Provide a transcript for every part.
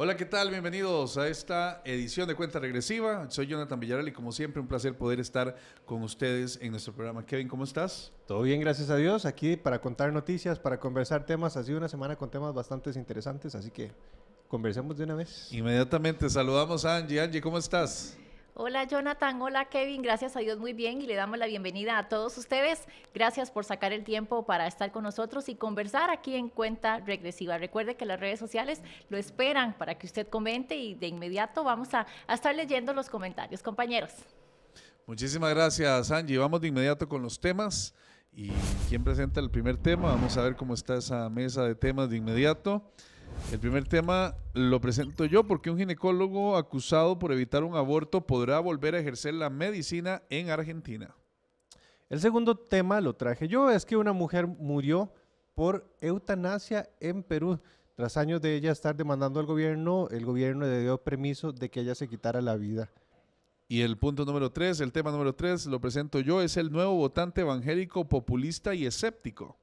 Hola, ¿qué tal? Bienvenidos a esta edición de Cuenta Regresiva. Soy Jonathan Villarreal y como siempre un placer poder estar con ustedes en nuestro programa. Kevin, ¿cómo estás? Todo bien, gracias a Dios. Aquí para contar noticias, para conversar temas. Ha sido una semana con temas bastante interesantes, así que conversemos de una vez. Inmediatamente saludamos a Angie. Angie, ¿cómo estás? Hola Jonathan, hola Kevin, gracias a Dios muy bien y le damos la bienvenida a todos ustedes. Gracias por sacar el tiempo para estar con nosotros y conversar aquí en Cuenta Regresiva. Recuerde que las redes sociales lo esperan para que usted comente y de inmediato vamos a, estar leyendo los comentarios, compañeros. Muchísimas gracias Angie, vamos de inmediato con los temas. ¿Y quién presenta el primer tema? Vamos a ver cómo está esa mesa de temas de inmediato. El primer tema lo presento yo porque un ginecólogo acusado por evitar un aborto podrá volver a ejercer la medicina en Argentina. El segundo tema lo traje yo, es que una mujer murió por eutanasia en Perú. Tras años de ella estar demandando al gobierno, el gobierno le dio permiso de que ella se quitara la vida. Y el punto número tres, el tema número tres, lo presento yo, es el nuevo votante evangélico populista y escéptico.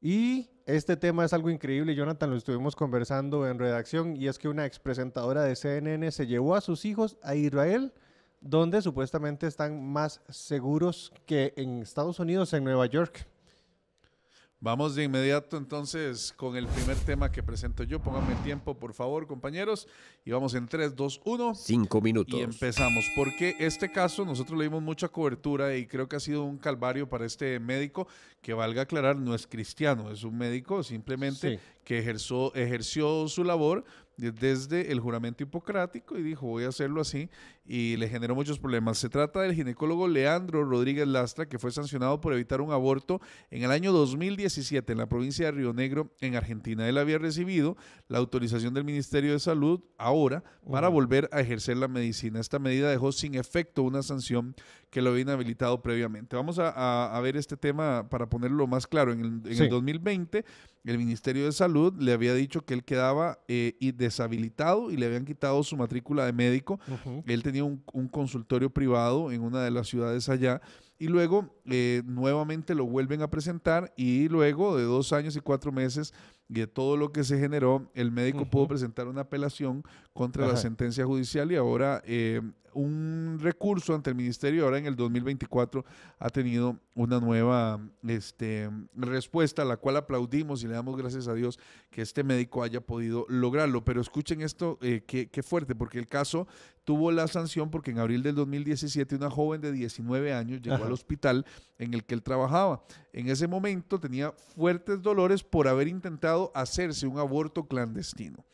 Y este tema es algo increíble, Jonathan, lo estuvimos conversando en redacción, y es que una expresentadora de CNN se llevó a sus hijos a Israel, donde supuestamente están más seguros que en Estados Unidos, en Nueva York. Vamos de inmediato entonces con el primer tema que presento yo. Pónganme tiempo, por favor, compañeros. Y vamos en 3, 2, 1. Cinco minutos. Y empezamos. Porque este caso nosotros le dimos mucha cobertura y creo que ha sido un calvario para este médico que valga aclarar, no es cristiano, es un médico simplemente que ejerció su labor desde el juramento hipocrático y dijo voy a hacerlo así y le generó muchos problemas. Se trata del ginecólogo Leandro Rodríguez Lastra que fue sancionado por evitar un aborto en el año 2017 en la provincia de Río Negro en Argentina. Él había recibido la autorización del Ministerio de Salud ahora para volver a ejercer la medicina. Esta medida dejó sin efecto una sanción que lo habían habilitado previamente. Vamos a, ver este tema para ponerlo más claro. En, el, 2020, el Ministerio de Salud le había dicho que él quedaba eh, deshabilitado y le habían quitado su matrícula de médico. Él tenía un, consultorio privado en una de las ciudades allá y luego eh, nuevamente lo vuelven a presentar y luego de dos años y cuatro meses de todo lo que se generó, el médico pudo presentar una apelación contra la sentencia judicial y ahora eh, un recurso ante el ministerio, ahora en el 2024 ha tenido una nueva este, respuesta, a la cual aplaudimos y le damos gracias a Dios que este médico haya podido lograrlo. Pero escuchen esto, eh, qué, fuerte, porque el caso tuvo la sanción porque en abril del 2017 una joven de 19 años llegó al hospital en el que él trabajaba. En ese momento tenía fuertes dolores por haber intentado hacerse un aborto clandestino.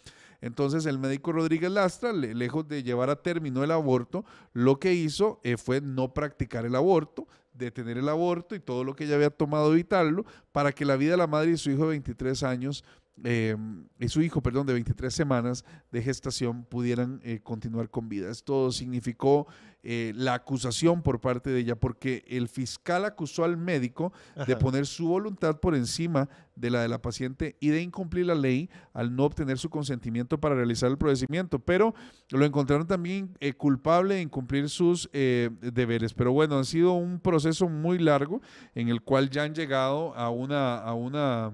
Entonces el médico Rodríguez Lastra, lejos de llevar a término el aborto, lo que hizo eh, fue no practicar el aborto, detener el aborto y todo lo que ella había tomado evitarlo para que la vida de la madre y su hijo de 23 años eh, y su hijo, perdón, de 23 semanas de gestación pudieran eh, continuar con vida. Esto significó eh, la acusación por parte de ella, porque el fiscal acusó al médico de poner su voluntad por encima de la de la paciente y de incumplir la ley al no obtener su consentimiento para realizar el procedimiento, pero lo encontraron también eh, culpable de incumplir sus deberes. Pero bueno, ha sido un proceso muy largo en el cual ya han llegado a una... A una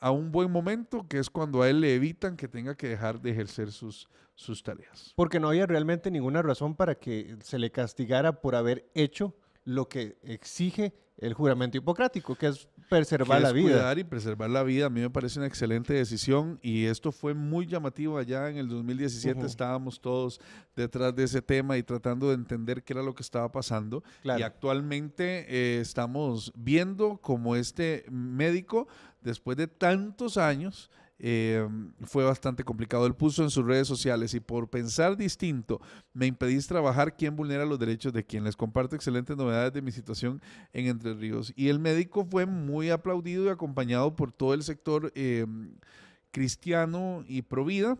a un buen momento, que es cuando a él le evitan que tenga que dejar de ejercer sus, sus tareas. Porque no había realmente ninguna razón para que se le castigara por haber hecho lo que exige el juramento hipocrático, que es preservar la vida. Cuidar y preservar la vida. A mí me parece una excelente decisión y esto fue muy llamativo allá en el 2017. Estábamos todos detrás de ese tema y tratando de entender qué era lo que estaba pasando. Y actualmente eh, estamos viendo como este médico, después de tantos años, eh, fue bastante complicado. Él puso en sus redes sociales y por pensar distinto me impedís trabajar quien vulnera los derechos de quien les comparto excelentes novedades de mi situación en Entre Ríos. Y el médico fue muy aplaudido y acompañado por todo el sector eh, cristiano y provida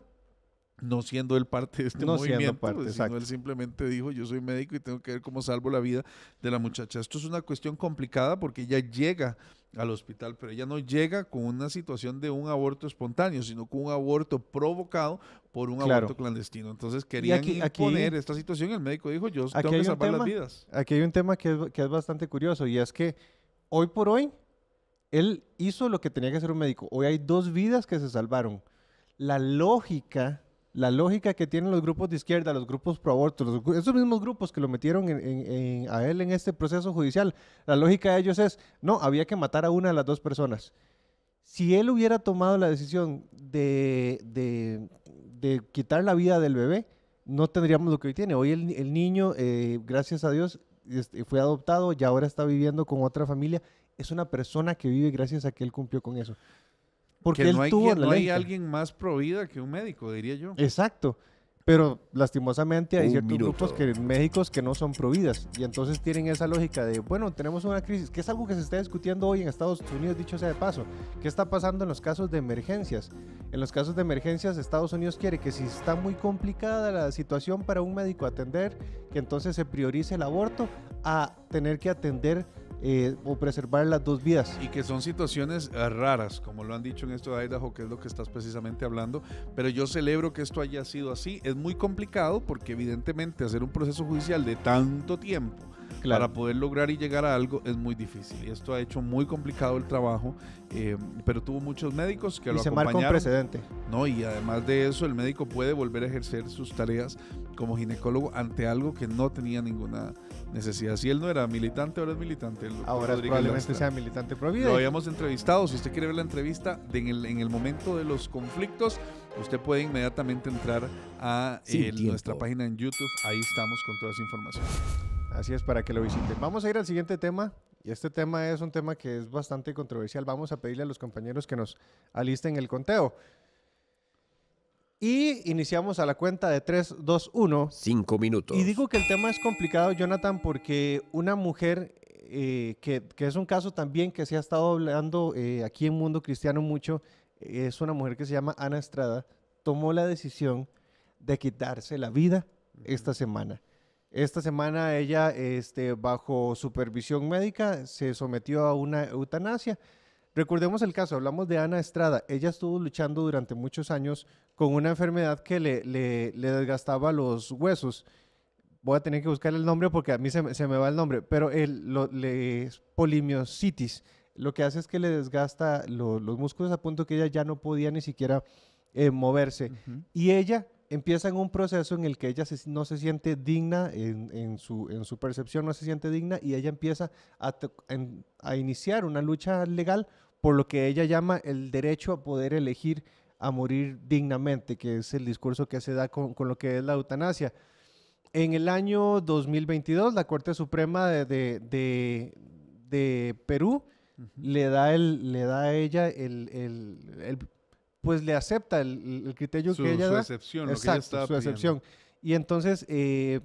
no siendo él parte de este no movimiento, parte, pues, sino él simplemente dijo, yo soy médico y tengo que ver cómo salvo la vida de la muchacha. Esto es una cuestión complicada porque ella llega al hospital, pero ella no llega con una situación de un aborto espontáneo, sino con un aborto provocado por un aborto clandestino. Entonces querían imponer esta situación y el médico dijo, yo tengo que salvar las vidas. Aquí hay un tema que es bastante curioso y es que hoy por hoy él hizo lo que tenía que hacer un médico. Hoy hay dos vidas que se salvaron. La lógica la lógica que tienen los grupos de izquierda, los grupos pro aborto, esos mismos grupos que lo metieron a él en este proceso judicial, la lógica de ellos es, no, había que matar a una de las dos personas. Si él hubiera tomado la decisión de, quitar la vida del bebé, no tendríamos lo que hoy tiene. Hoy el, niño, eh, gracias a Dios, fue adoptado y ahora está viviendo con otra familia. Es una persona que vive gracias a que él cumplió con eso. Porque no hay, alguien más provida que un médico, diría yo. Exacto. Pero lastimosamente hay ciertos grupos que, médicos que no son prohibidas Y entonces tienen esa lógica de, bueno, tenemos una crisis, que es algo que se está discutiendo hoy en Estados Unidos, dicho sea de paso. ¿Qué está pasando en los casos de emergencias? En los casos de emergencias, Estados Unidos quiere que si está muy complicada la situación para un médico atender, que entonces se priorice el aborto a tener que atender eh, o preservar las dos vidas. Y que son situaciones eh, raras, como lo han dicho en esto de Idaho, que es lo que estás precisamente hablando, pero yo celebro que esto haya sido así. Es muy complicado porque evidentemente hacer un proceso judicial de tanto tiempo para poder lograr y llegar a algo es muy difícil. Y esto ha hecho muy complicado el trabajo, eh, pero tuvo muchos médicos que y lo se Marca un precedente. No, y además de eso, el médico puede volver a ejercer sus tareas como ginecólogo ante algo que no tenía ninguna necesidad. Si él no era militante, ahora es militante. Ahora probablemente sea militante prohibido. Lo habíamos entrevistado. Si usted quiere ver la entrevista en, el, momento de los conflictos, usted puede inmediatamente entrar a eh, nuestra página en YouTube. Ahí estamos con toda esa información. Así es, para que lo visiten. Vamos a ir al siguiente tema. Y este tema es un tema que es bastante controversial. Vamos a pedirle a los compañeros que nos alisten el conteo. Y iniciamos a la cuenta de 3, 2, 1. Cinco minutos. Y digo que el tema es complicado, Jonathan, porque una mujer, eh, que, es un caso también que se ha estado hablando eh, aquí en Mundo Cristiano mucho, es una mujer que se llama Ana Estrada, tomó la decisión de quitarse la vida esta semana. Esta semana ella, este, bajo supervisión médica, se sometió a una eutanasia. Recordemos el caso, hablamos de Ana Estrada. Ella estuvo luchando durante muchos años con una enfermedad que le, le, desgastaba los huesos. Voy a tener que buscar el nombre porque a mí se, me va el nombre, pero el, lo, le, polimiositis. Lo que hace es que le desgasta los músculos a punto que ella ya no podía ni siquiera eh, moverse. Y ella empieza en un proceso en el que ella no se siente digna, en, su, percepción no se siente digna, y ella empieza a, iniciar una lucha legal por lo que ella llama el derecho a poder elegir a morir dignamente, que es el discurso que se da con, lo que es la eutanasia. En el año 2022, la Corte Suprema de, Perú le, da a ella el pues le acepta el, criterio que ella su da. Excepción, Exacto, su excepción. Y entonces eh,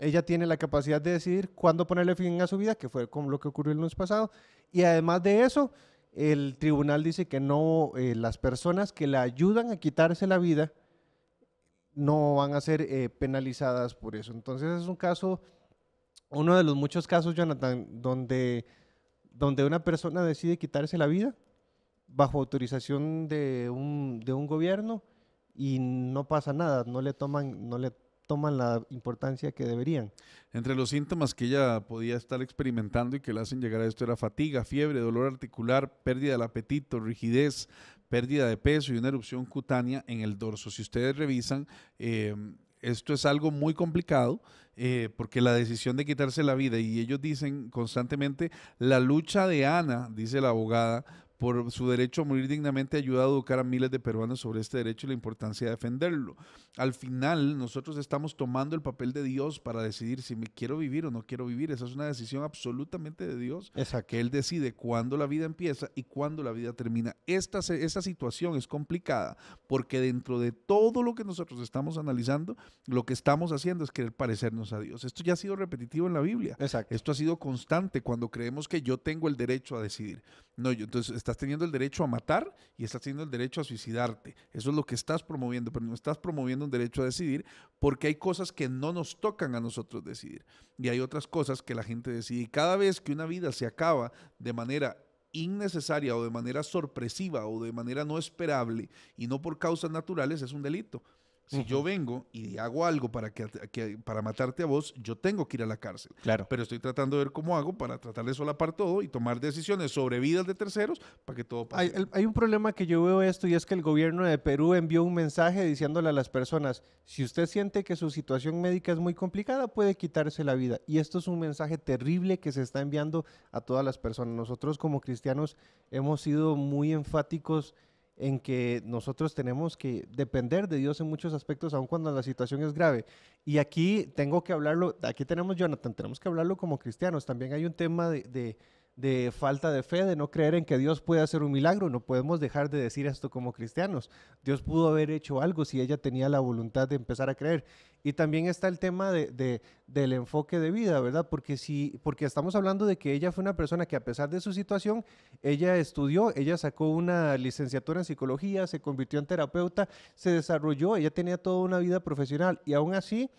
ella tiene la capacidad de decidir cuándo ponerle fin a su vida, que fue como lo que ocurrió el lunes pasado. Y además de eso, el tribunal dice que no, eh, las personas que la ayudan a quitarse la vida no van a ser eh, penalizadas por eso. Entonces es un caso, uno de los muchos casos, Jonathan, donde, donde una persona decide quitarse la vida bajo autorización de un, gobierno y no pasa nada, no le toman, no le toman la importancia que deberían. Entre los síntomas que ella podía estar experimentando y que le hacen llegar a esto era fatiga, fiebre, dolor articular, pérdida del apetito, rigidez, pérdida de peso y una erupción cutánea en el dorso. Si ustedes revisan, eh, esto es algo muy complicado eh, porque la decisión de quitarse la vida, y ellos dicen constantemente, la lucha de Ana, dice la abogada, por su derecho a morir dignamente, ha ayudado a educar a miles de peruanos sobre este derecho y la importancia de defenderlo. Al final, nosotros estamos tomando el papel de Dios para decidir si me quiero vivir o no quiero vivir. Esa es una decisión absolutamente de Dios, Exacto. que Él decide cuándo la vida empieza y cuándo la vida termina. Esta, esta situación es complicada porque dentro de todo lo que nosotros estamos analizando, lo que estamos haciendo es querer parecernos a Dios. Esto ya ha sido repetitivo en la Biblia. Exacto. Esto ha sido constante cuando creemos que yo tengo el derecho a decidir. No, entonces está Estás teniendo el derecho a matar y estás teniendo el derecho a suicidarte. Eso es lo que estás promoviendo, pero no estás promoviendo un derecho a decidir porque hay cosas que no nos tocan a nosotros decidir y hay otras cosas que la gente decide. Y cada vez que una vida se acaba de manera innecesaria o de manera sorpresiva o de manera no esperable y no por causas naturales es un delito. Si yo vengo y hago algo para, que, para matarte a vos, yo tengo que ir a la cárcel. Claro. Pero estoy tratando de ver cómo hago para tratar de solapar todo y tomar decisiones sobre vidas de terceros para que todo pase. hay un problema que yo veo esto y es que el gobierno de Perú envió un mensaje diciéndole a las personas, si usted siente que su situación médica es muy complicada, puede quitarse la vida. Y esto es un mensaje terrible que se está enviando a todas las personas. Nosotros como cristianos hemos sido muy enfáticos en que nosotros tenemos que depender de Dios en muchos aspectos, aun cuando la situación es grave. Y aquí tengo que hablarlo, aquí tenemos Jonathan, tenemos que hablarlo como cristianos. También hay un tema de, falta de fe, de no creer en que Dios puede hacer un milagro. No podemos dejar de decir esto como cristianos. Dios pudo haber hecho algo si ella tenía la voluntad de empezar a creer. Y también está el tema de, del enfoque de vida, ¿verdad? Porque, si, porque estamos hablando de que ella fue una persona que a pesar de su situación, ella estudió, ella sacó una licenciatura en psicología, se convirtió en terapeuta, se desarrolló, ella tenía toda una vida profesional y aún así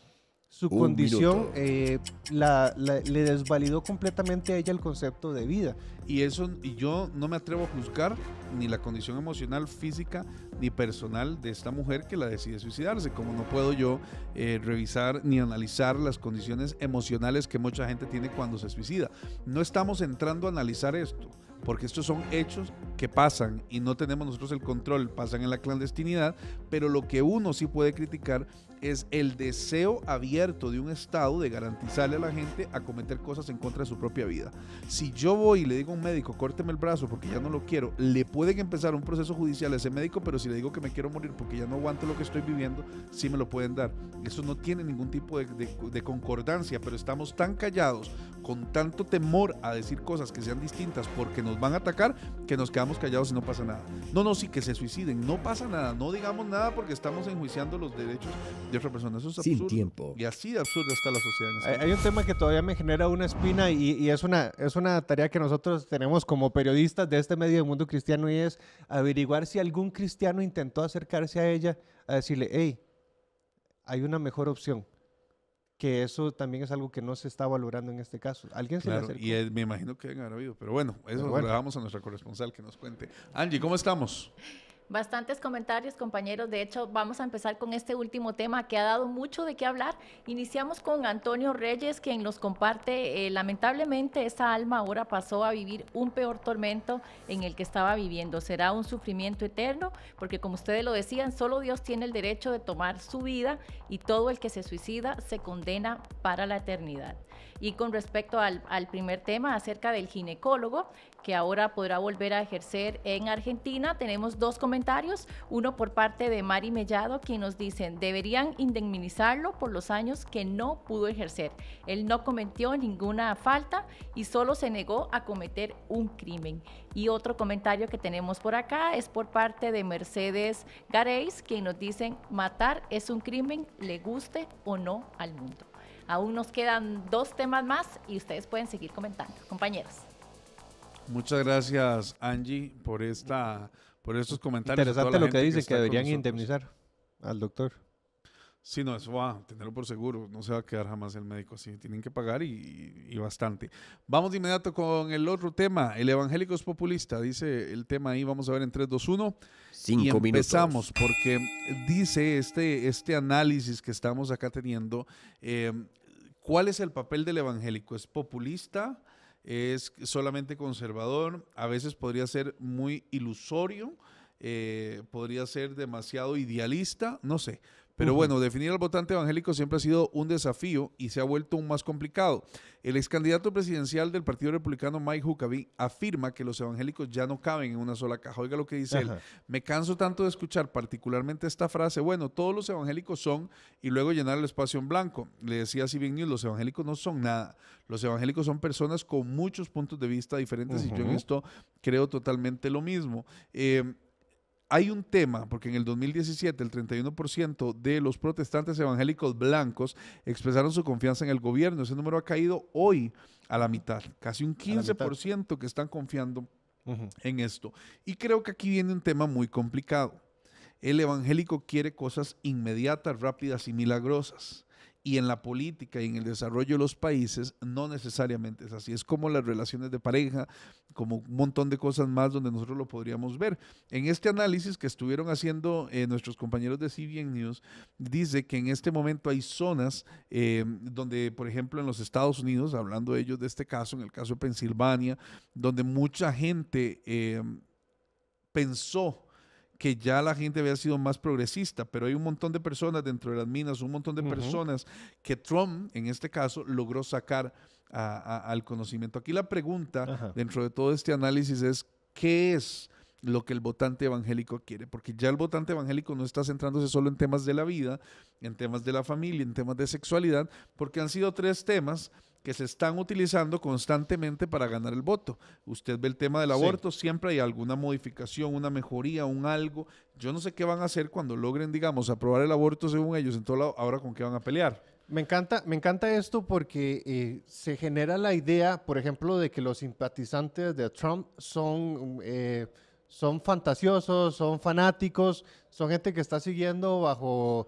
su condición eh, la, le desvalidó completamente a ella el concepto de vida. Y eso, y yo no me atrevo a juzgar ni la condición emocional, física, ni personal de esta mujer que la decide suicidarse, como no puedo yo eh, revisar ni analizar las condiciones emocionales que mucha gente tiene cuando se suicida. No estamos entrando a analizar esto porque estos son hechos que pasan y no tenemos nosotros el control, pasan en la clandestinidad, pero lo que uno sí puede criticar es el deseo abierto de un Estado de garantizarle a la gente a cometer cosas en contra de su propia vida. Si yo voy y le digo a un médico, córteme el brazo porque ya no lo quiero, le pueden empezar un proceso judicial a ese médico, pero si le digo que me quiero morir porque ya no aguanto lo que estoy viviendo, sí me lo pueden dar. Eso no tiene ningún tipo de, de concordancia, pero estamos tan callados, con tanto temor a decir cosas que sean distintas porque nos van a atacar, que nos quedamos callados y no pasa nada. No, no, sí que se suiciden, no pasa nada, no digamos nada porque estamos enjuiciando los derechos de Eso es absurdo. Sin tiempo. Y así de absurda está la sociedad. Este hay, un tema que todavía me genera una espina y, es, una, es una tarea que nosotros tenemos como periodistas de este medio del mundo cristiano y es averiguar si algún cristiano intentó acercarse a ella a decirle, hey, hay una mejor opción que eso también es algo que no se está valorando en este caso. Alguien se claro, le acercó? Y me imagino que deben haber pero bueno, eso lo bueno. dejamos a nuestra corresponsal que nos cuente. Angie, ¿cómo estamos? Bastantes comentarios, compañeros. De hecho, vamos a empezar con este último tema que ha dado mucho de qué hablar. Iniciamos con Antonio Reyes, quien nos comparte, eh, lamentablemente, esa alma ahora pasó a vivir un peor tormento en el que estaba viviendo. Será un sufrimiento eterno, porque como ustedes lo decían, solo Dios tiene el derecho de tomar su vida y todo el que se suicida se condena para la eternidad. Y con respecto al primer tema acerca del ginecólogo, que ahora podrá volver a ejercer en Argentina. Tenemos dos comentarios, uno por parte de Mari Mellado, quien nos dicen, deberían indemnizarlo por los años que no pudo ejercer. Él no cometió ninguna falta y solo se negó a cometer un crimen. Y otro comentario que tenemos por acá es por parte de Mercedes Gareis, quien nos dicen, matar es un crimen, le guste o no al mundo. Aún nos quedan dos temas más y ustedes pueden seguir comentando. Compañeros. Muchas gracias, Angie, por esta por estos comentarios. Interesante lo que dice, que, deberían indemnizar al doctor. Sí, no, eso va a tenerlo por seguro. No se va a quedar jamás el médico así. Tienen que pagar y, bastante. Vamos de inmediato con el otro tema. El evangélico es populista, dice el tema ahí. Vamos a ver en 3, 2, 1. Cinco y empezamos porque dice este, este análisis que estamos acá teniendo. Eh, ¿Cuál es el papel del evangélico? ¿Es populista? es solamente conservador, a veces podría ser muy ilusorio, eh, podría ser demasiado idealista, no sé. Pero bueno, definir al votante evangélico siempre ha sido un desafío y se ha vuelto aún más complicado. El ex candidato presidencial del Partido Republicano, Mike Huckabee, afirma que los evangélicos ya no caben en una sola caja. Oiga lo que dice él. Me canso tanto de escuchar particularmente esta frase, bueno, todos los evangélicos son, y luego llenar el espacio en blanco. Le decía a Civic News, los evangélicos no son nada. Los evangélicos son personas con muchos puntos de vista diferentes y yo en esto creo totalmente lo mismo. Eh, hay un tema, porque en el 2017 el 31% de los protestantes evangélicos blancos expresaron su confianza en el gobierno. Ese número ha caído hoy a la mitad, casi un 15% que están confiando en esto. Y creo que aquí viene un tema muy complicado. El evangélico quiere cosas inmediatas, rápidas y milagrosas y en la política y en el desarrollo de los países no necesariamente es así. Es como las relaciones de pareja, como un montón de cosas más donde nosotros lo podríamos ver. En este análisis que estuvieron haciendo eh, nuestros compañeros de CBN News, dice que en este momento hay zonas eh, donde, por ejemplo, en los Estados Unidos, hablando ellos de este caso, en el caso de Pensilvania, donde mucha gente eh, pensó que ya la gente había sido más progresista, pero hay un montón de personas dentro de las minas, un montón de personas que Trump, en este caso, logró sacar al conocimiento. Aquí la pregunta dentro de todo este análisis es, ¿qué es? lo que el votante evangélico quiere, porque ya el votante evangélico no está centrándose solo en temas de la vida, en temas de la familia, en temas de sexualidad, porque han sido tres temas que se están utilizando constantemente para ganar el voto. Usted ve el tema del aborto, siempre hay alguna modificación, una mejoría, un algo. Yo no sé qué van a hacer cuando logren, digamos, aprobar el aborto según ellos, en todo lado, ahora con qué van a pelear. Me encanta, me encanta esto porque eh, se genera la idea, por ejemplo, de que los simpatizantes de Trump son... Eh, son fantasiosos, son fanáticos, son gente que está siguiendo bajo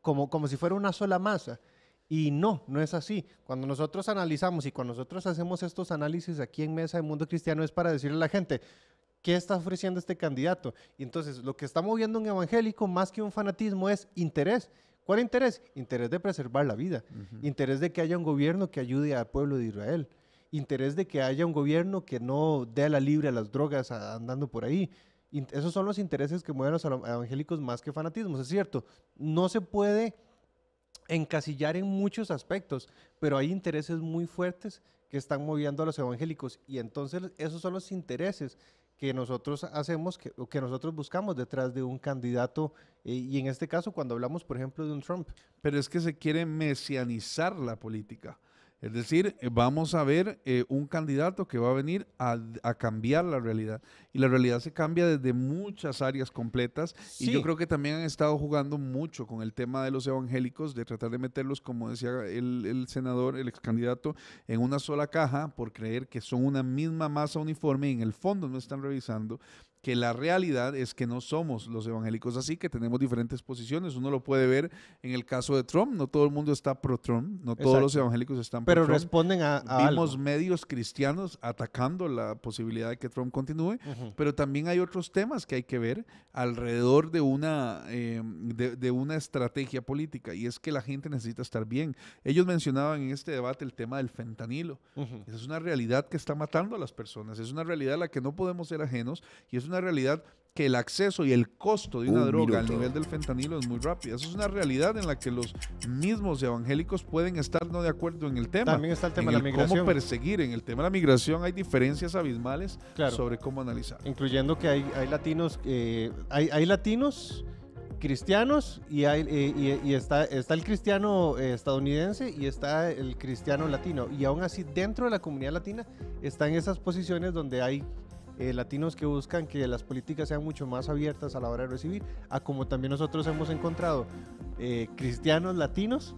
como, como si fuera una sola masa. Y no, no es así. Cuando nosotros analizamos y cuando nosotros hacemos estos análisis aquí en Mesa del Mundo Cristiano es para decirle a la gente, ¿qué está ofreciendo este candidato? Y entonces lo que está moviendo un evangélico más que un fanatismo es interés. ¿Cuál interés? Interés de preservar la vida, interés de que haya un gobierno que ayude al pueblo de Israel, interés de que haya un gobierno que no dé la libre a las drogas andando por ahí. esos son los intereses que mueven a los evangélicos más que fanatismos, es cierto. No se puede encasillar en muchos aspectos, pero hay intereses muy fuertes que están moviendo a los evangélicos y entonces esos son los intereses que nosotros hacemos, que, nosotros buscamos detrás de un candidato eh, y en este caso cuando hablamos por ejemplo de un Trump. Pero es que se quiere mesianizar la política. Es decir, eh, vamos a ver eh, un candidato que va a venir a, cambiar la realidad. Y la realidad se cambia desde muchas áreas completas. Y yo creo que también han estado jugando mucho con el tema de los evangélicos, de tratar de meterlos, como decía el, el senador, el ex candidato, en una sola caja por creer que son una misma masa uniforme y en el fondo no están revisando que la realidad es que no somos los evangélicos así, que tenemos diferentes posiciones. Uno lo puede ver en el caso de Trump, no todo el mundo está pro-Trump, no todos los evangélicos están pro Pero responden a, Vimos medios cristianos atacando la posibilidad de que Trump continúe, pero también hay otros temas que hay que ver alrededor de una, eh, de, una estrategia política, y es que la gente necesita estar bien. Ellos mencionaban en este debate el tema del fentanilo. Esa es una realidad que está matando a las personas, es una realidad a la que no podemos ser ajenos, y es una realidad que el acceso y el costo de una droga al nivel del fentanilo es muy rápido. Eso es una realidad en la que los mismos evangélicos pueden estar no de acuerdo en el tema. También está el tema de la migración. Cómo perseguir. En el tema de la migración hay diferencias abismales sobre cómo analizar. Incluyendo que hay, latinos, eh, hay, latinos cristianos eh, y, está, está el cristiano eh, estadounidense y está el cristiano latino. Y aún así dentro de la comunidad latina están esas posiciones donde hay eh, latinos que buscan que las políticas sean mucho más abiertas a la hora de recibir, a como también nosotros hemos encontrado eh, cristianos latinos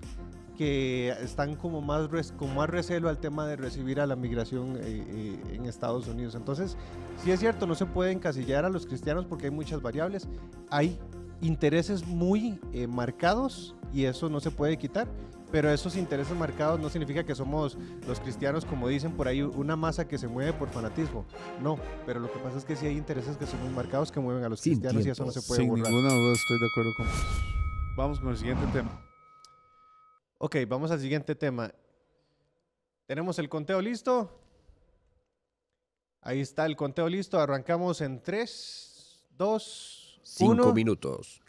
que están como más, con más recelo al tema de recibir a la migración eh, en Estados Unidos. Entonces, sí es cierto, no se puede encasillar a los cristianos porque hay muchas variables. Hay intereses muy marcados y eso no se puede quitar pero esos intereses marcados no significa que somos los cristianos, como dicen por ahí, una masa que se mueve por fanatismo. No, pero lo que pasa es que sí hay intereses que son muy marcados que mueven a los cristianos y eso no se puede Sin ninguna duda estoy de acuerdo con Vamos con el siguiente tema. Ok, vamos al siguiente tema. Tenemos el conteo listo. Ahí está el conteo listo. Arrancamos en 3, 2, 1. minutos.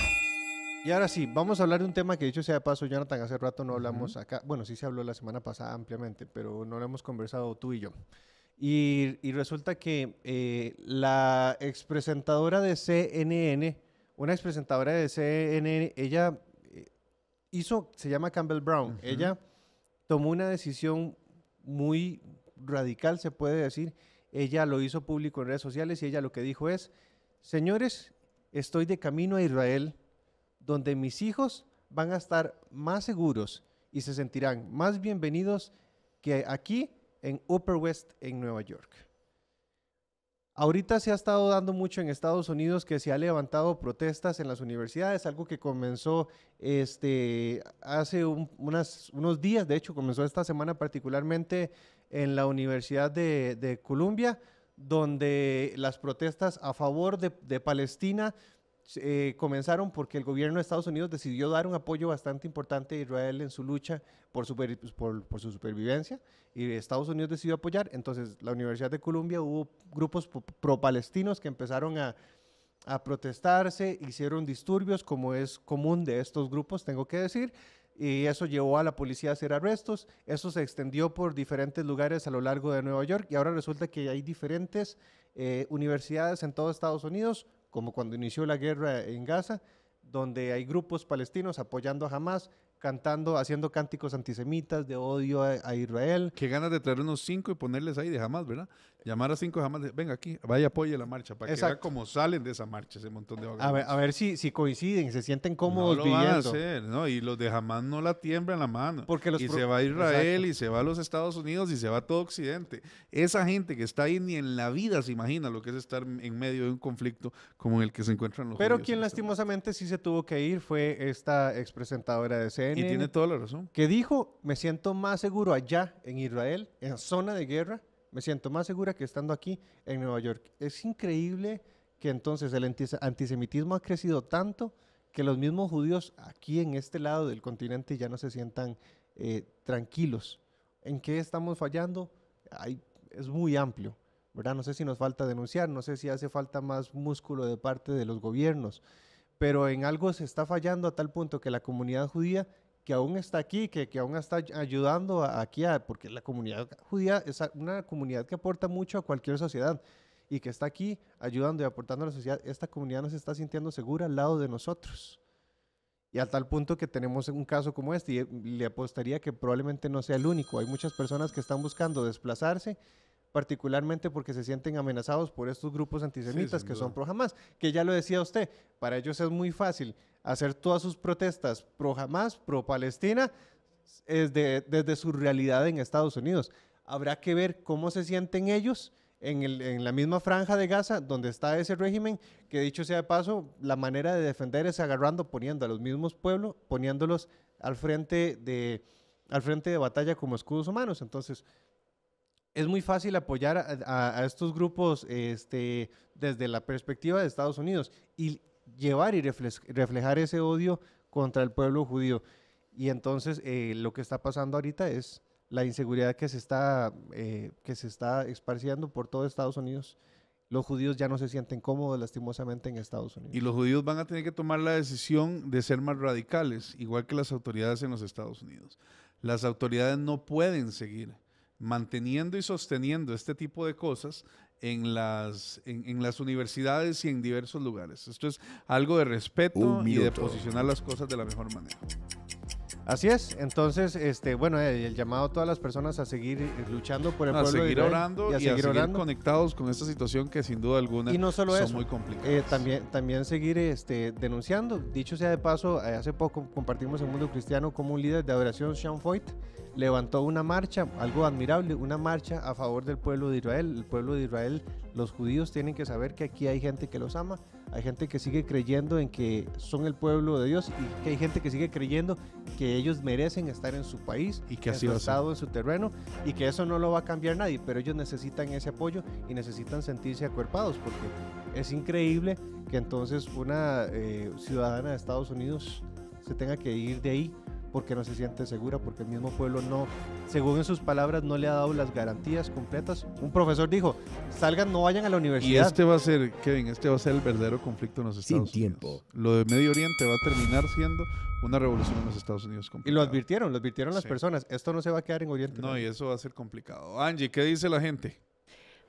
Y ahora sí, vamos a hablar de un tema que dicho sea de paso, Jonathan, hace rato no hablamos acá, bueno, sí se habló la semana pasada ampliamente, pero no lo hemos conversado tú y yo. Y, resulta que eh, la expresentadora de CNN, una expresentadora de CNN, ella eh, hizo, se llama Campbell Brown, ella tomó una decisión muy radical, se puede decir, ella lo hizo público en redes sociales y ella lo que dijo es, señores, estoy de camino a Israel donde mis hijos van a estar más seguros y se sentirán más bienvenidos que aquí en Upper West, en Nueva York. Ahorita se ha estado dando mucho en Estados Unidos que se ha levantado protestas en las universidades, algo que comenzó este, hace unos días, de hecho comenzó esta semana particularmente en la Universidad de, Columbia, donde las protestas a favor de, de Palestina eh, comenzaron porque el gobierno de Estados Unidos decidió dar un apoyo bastante importante a Israel en su lucha por, pues, por, su supervivencia y Estados Unidos decidió apoyar. Entonces, la Universidad de Columbia hubo grupos pro-palestinos que empezaron a, protestarse, hicieron disturbios, como es común de estos grupos, tengo que decir y eso llevó a la policía a hacer arrestos. Eso se extendió por diferentes lugares a lo largo de Nueva York y ahora resulta que hay diferentes eh, universidades en todo Estados Unidos como cuando inició la guerra en Gaza, donde hay grupos palestinos apoyando a Hamas, cantando, haciendo cánticos antisemitas de odio a, Israel. Qué ganas de traer unos cinco y ponerles ahí de Hamas, ¿verdad? Llamar a cinco jamás, venga aquí, vaya apoye la marcha para que vea cómo salen de esa marcha ese montón de A ver, a ver si, si coinciden, se sienten cómodos no lo a hacer, ¿no? Y los de jamás no la tiemblan la mano. Porque y se va a Israel y se va a los Estados Unidos y se va a todo Occidente. Esa gente que está ahí ni en la vida se imagina lo que es estar en medio de un conflicto como el que se encuentran los Pero quien este lastimosamente sí se tuvo que ir fue esta expresentadora de CNN. Y tiene toda la razón. Que dijo, me siento más seguro allá en Israel, en zona de guerra, me siento más segura que estando aquí en Nueva York. Es increíble que entonces el antisemitismo ha crecido tanto que los mismos judíos aquí en este lado del continente ya no se sientan eh, tranquilos. ¿En qué estamos fallando? es muy amplio, ¿verdad? No sé si nos falta denunciar, no sé si hace falta más músculo de parte de los gobiernos, pero en algo se está fallando a tal punto que la comunidad judía que aún está aquí, que, aún está ayudando aquí, a, porque la comunidad judía es una comunidad que aporta mucho a cualquier sociedad y que está aquí ayudando y aportando a la sociedad, esta comunidad nos está sintiendo segura al lado de nosotros. Y a tal punto que tenemos un caso como este, y eh, le apostaría que probablemente no sea el único. Hay muchas personas que están buscando desplazarse particularmente porque se sienten amenazados por estos grupos antisemitas que son pro Hamas, que ya lo decía usted, para ellos es muy fácil hacer todas sus protestas pro Hamas, pro Palestina, desde, su realidad en Estados Unidos. Habrá que ver cómo se sienten ellos. En, el, en, la misma franja de Gaza donde está ese régimen, que dicho sea de paso, la manera de defender es agarrando, poniendo a los mismos pueblos, poniéndolos al frente de, al frente de batalla como escudos humanos. Entonces, es muy fácil apoyar a, estos grupos este, desde la perspectiva de Estados Unidos y llevar y reflejar ese odio contra el pueblo judío. Y entonces eh, lo que está pasando ahorita es la inseguridad que se está, eh, que se está esparciendo por todo Estados Unidos. Los judíos ya no se sienten cómodos lastimosamente en Estados Unidos. Y los judíos van a tener que tomar la decisión de ser más radicales, igual que las autoridades en los Estados Unidos. Las autoridades no pueden seguir manteniendo y sosteniendo este tipo de cosas en las, en, las universidades y en diversos lugares. Esto es algo de respeto y de posicionar las cosas de la mejor manera. Así es, entonces, este, bueno, eh, el llamado a todas las personas a seguir luchando por el pueblo. de Israel A y orando y a seguir conectados con esta situación que sin duda alguna y son muy complicadas. Eh, también, también seguir este, denunciando. Dicho sea de paso, hace poco compartimos en Mundo Cristiano como un líder de adoración, Sean Foyt, levantó una marcha, algo admirable, una marcha a favor del pueblo de Israel. El pueblo de Israel, los judíos tienen que saber que aquí hay gente que los ama, hay gente que sigue creyendo en que son el pueblo de Dios y que hay gente que sigue creyendo que ellos merecen estar en su país, y que en su en su terreno y que eso no lo va a cambiar nadie, pero ellos necesitan ese apoyo y necesitan sentirse acuerpados porque es increíble que entonces una eh, ciudadana de Estados Unidos se tenga que ir de ahí porque no se siente segura, porque el mismo pueblo no, según sus palabras, no le ha dado las garantías completas. Un profesor dijo, salgan, no vayan a la universidad. Y este va a ser, Kevin, este va a ser el verdadero conflicto en los Estados Sin tiempo. Lo de Medio Oriente va a terminar siendo una revolución en los Estados Unidos. Y lo advirtieron, lo advirtieron las personas. Esto no se va a quedar en Oriente. no, y eso va a ser complicado. Angie, ¿qué dice la gente?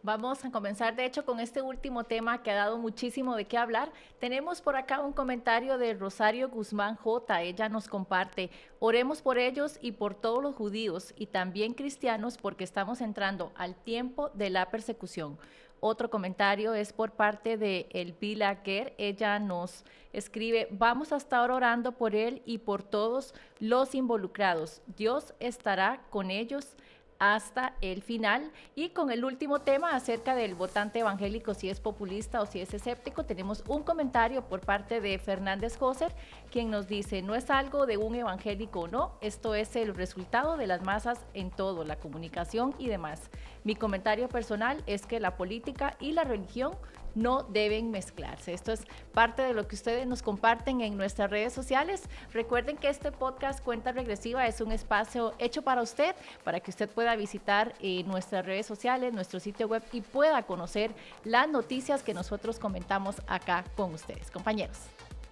Vamos a comenzar, de hecho, con este último tema que ha dado muchísimo de qué hablar. Tenemos por acá un comentario de Rosario Guzmán J. Ella nos comparte, oremos por ellos y por todos los judíos y también cristianos porque estamos entrando al tiempo de la persecución. Otro comentario es por parte de Elvila que Ella nos escribe, vamos a estar orando por él y por todos los involucrados. Dios estará con ellos hasta el final. Y con el último tema acerca del votante evangélico, si es populista o si es escéptico, tenemos un comentario por parte de Fernández José, quien nos dice, no es algo de un evangélico o no, esto es el resultado de las masas en todo, la comunicación y demás. Mi comentario personal es que la política y la religión no deben mezclarse. Esto es parte de lo que ustedes nos comparten en nuestras redes sociales. Recuerden que este podcast Cuenta Regresiva es un espacio hecho para usted, para que usted pueda visitar eh, nuestras redes sociales, nuestro sitio web y pueda conocer las noticias que nosotros comentamos acá con ustedes. Compañeros.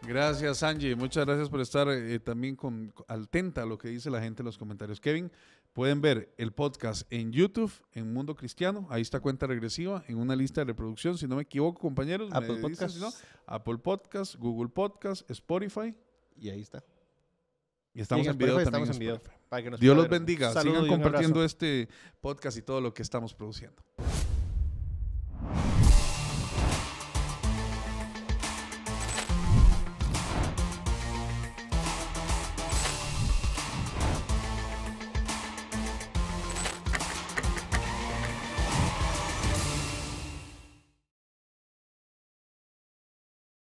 Gracias, Angie. Muchas gracias por estar eh, también con, atenta a lo que dice la gente en los comentarios. Kevin, Pueden ver el podcast en YouTube, en Mundo Cristiano. Ahí está cuenta regresiva, en una lista de reproducción, si no me equivoco, compañeros. Apple Podcast. Apple Podcast, Google Podcast, Spotify. Y ahí está. Y estamos en, video también. Dios los bendiga. Sigan compartiendo este podcast y todo lo que estamos produciendo.